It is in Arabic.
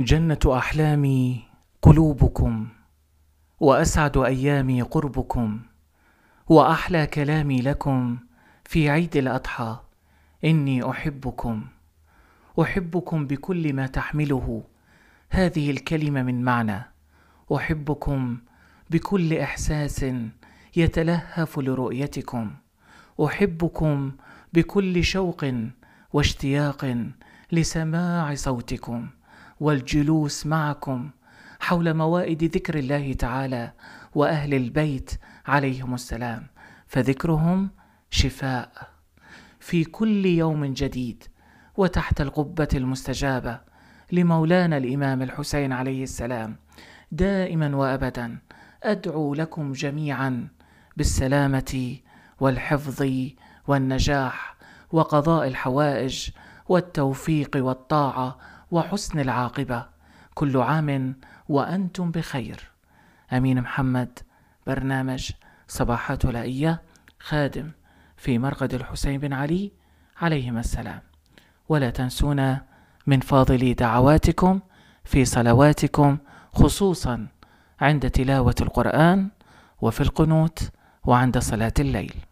جنه احلامي قلوبكم واسعد ايامي قربكم واحلى كلامي لكم في عيد الاضحى اني احبكم احبكم بكل ما تحمله هذه الكلمه من معنى احبكم بكل احساس يتلهف لرؤيتكم احبكم بكل شوق واشتياق لسماع صوتكم والجلوس معكم حول موائد ذكر الله تعالى واهل البيت عليهم السلام فذكرهم شفاء في كل يوم جديد وتحت القبه المستجابه لمولانا الامام الحسين عليه السلام دائما وابدا ادعو لكم جميعا بالسلامه والحفظ والنجاح وقضاء الحوائج والتوفيق والطاعه وحسن العاقبة كل عام وأنتم بخير أمين محمد برنامج صباحات لائية خادم في مرقد الحسين بن علي عليهما السلام ولا تنسونا من فاضل دعواتكم في صلواتكم خصوصا عند تلاوة القرآن وفي القنوت وعند صلاة الليل